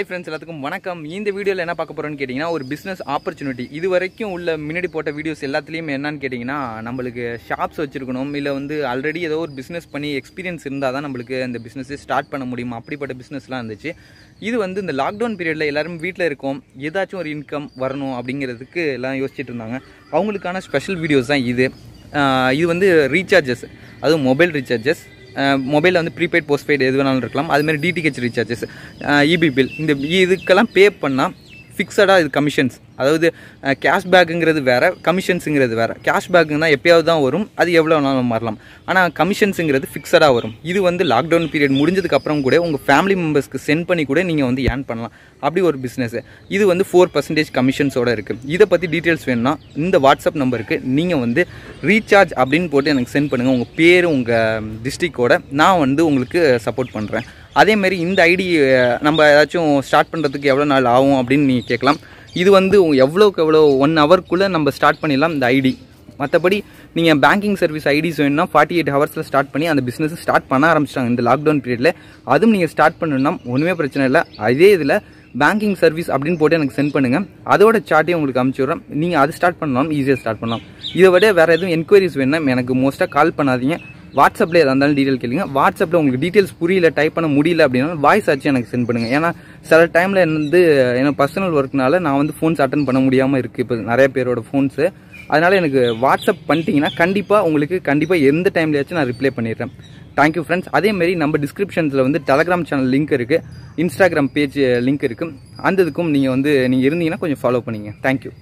hi friends எல்லாத்துக்கும் வணக்கம் இந்த வீடியோவில் என்ன பார்க்க போகிறோம்னு கேட்டிங்கன்னா ஒரு பிஸ்னஸ் ஆப்பர்ச்சுனிட்டி இது வரைக்கும் உள்ள முன்னாடி போட்ட வீடியோஸ் எல்லாத்துலேயும் என்னன்னு கேட்டிங்கன்னா நம்மளுக்கு ஷாப்ஸ் வச்சுருக்கணும் இல்லை வந்து ஆல்ரெடி ஏதோ ஒரு பிஸ்னஸ் பண்ணி எக்ஸ்பீரியன்ஸ் இருந்தால் தான் நம்மளுக்கு அந்த பிஸ்னஸை ஸ்டார்ட் பண்ண முடியும் அப்படிப்பட்ட பிஸ்னஸ்லாம் இருந்துச்சு இது வந்து இந்த லாக்டவுன் பீரியடில் எல்லோரும் வீட்டில் இருக்கோம் ஏதாச்சும் ஒரு இன்கம் வரணும் அப்படிங்கிறதுக்கு எல்லாம் யோசிச்சுட்டு இருந்தாங்க அவங்களுக்கான ஸ்பெஷல் வீடியோஸ் தான் இது இது வந்து ரீசார்ஜஸ் அதுவும் மொபைல் ரீசார்ஜஸ் மொபைலில் வந்து ப்ரீபெய்ட் போஸ்ட்பெய்டு எது வேணாலும் இருக்கலாம் அதுமாதிரி டிடிஹெச் ரீசார்ஜஸ் இபி பில் இந்த இதுக்கெல்லாம் பே பண்ணால் ஃபிக்ஸடாக இது கமிஷன்ஸ் அதாவது கேஷ்பேக்குங்கிறது வேறு கமிஷன்ஸுங்கிறது வேறு கேஷ்பேக்குன்னா எப்போயாவது தான் வரும் அது எவ்வளோ நாளும் மாறலாம் ஆனால் கமிஷன்ஸுங்கிறது ஃபிக்ஸடாக வரும் இது வந்து லாக்டவுன் பீரியட் முடிஞ்சதுக்கப்புறம் கூட உங்கள் ஃபேமிலி மெம்பர்ஸ்க்கு சென்ட் பண்ணி கூட நீங்கள் வந்து ஏர்ன் பண்ணலாம் அப்படி ஒரு பிஸ்னஸ் இது வந்து ஃபோர் பர்சன்டேஜ் கமிஷன்ஸோடு இருக்குது இதை பற்றி டீட்டெயில்ஸ் வேணும்னா இந்த வாட்ஸ்அப் நம்பருக்கு நீங்கள் வந்து ரீசார்ஜ் அப்படின்னு போட்டு எனக்கு சென்ட் பண்ணுங்கள் உங்கள் பேர் உங்கள் டிஸ்ட்ரிக்டோட நான் வந்து உங்களுக்கு சப்போர்ட் பண்ணுறேன் அதேமாரி இந்த ஐடி நம்ம ஏதாச்சும் ஸ்டார்ட் பண்ணுறதுக்கு எவ்வளோ நாள் ஆகும் அப்படின்னு நீங்கள் கேட்கலாம் இது வந்து எவ்வளோக்கு எவ்வளோ ஒன் ஹவர்க்குள்ளே நம்ம ஸ்டார்ட் பண்ணிடலாம் இந்த ஐடி மற்றபடி நீங்கள் பேங்கிங் சர்வீஸ் ஐடிஸ் வேணும்னா ஃபார்ட்டி எயிட் ஹவர்ஸில் ஸ்டார்ட் பண்ணி அந்த பிஸ்னஸ் ஸ்டார்ட் பண்ண ஆரம்பிச்சிட்டாங்க இந்த லாக்டவுன் பீரியடில் அதுவும் நீங்கள் ஸ்டார்ட் பண்ணணும்னா ஒன்றுமே பிரச்சனை இல்லை அதே இதில் பேங்கிங் சர்வீஸ் அப்படின்னு போட்டு எனக்கு சென்ட் பண்ணுங்கள் அதோட சார்ட்டையும் உங்களுக்கு அனுப்பிச்சுடுறோம் நீங்கள் அது ஸ்டார்ட் பண்ணலாம் ஈஸியாக ஸ்டார்ட் பண்ணலாம் இதை விட வேறு எதுவும் என்கொயரிஸ் வேணும்னா எனக்கு மோஸ்ட்டாக கால் பண்ணாதீங்க வாட்ஸ்அப்பில் எதாக இருந்தாலும் டீட்டெயில் கேளுங்க வாட்ஸ்அப்பில் உங்களுக்கு டீட்டெயில்ஸ் புரியல டைப் பண்ண முடியல அப்படின்னா வாய்ஸ் ஆச்சு எனக்கு சென்ட் பண்ணுங்கள் ஏன்னா சில டைமில் வந்து ஏன்னா பர்சனல் ஒர்க்னால நான் வந்து ஃபோன்ஸ் அட்டன் பண்ண முடியாமல் இருக்குது இப்போ நிறைய பேரோட ஃபோன்ஸு அதனால் எனக்கு வாட்ஸ்அப் பண்ணிட்டீங்கன்னா கண்டிப்பாக உங்களுக்கு கண்டிப்பாக எந்த டைம்லையாச்சும் நான் ரிப்ளை பண்ணிடுறேன் தேங்க்யூ ஃப்ரெண்ட்ஸ் அதேமாரி நம்ம டிஸ்கிரிப்ஷன்ஸில் வந்து டெலகிராம் சேனல் லிங்க் இருக்குது இன்ஸ்டாகிராம் பேஜ் லிங்க் இருக்குது அந்ததுக்கும் நீங்கள் வந்து நீங்கள் இருந்தீங்கன்னா கொஞ்சம் ஃபாலோ பண்ணிங்க தேங்க்யூ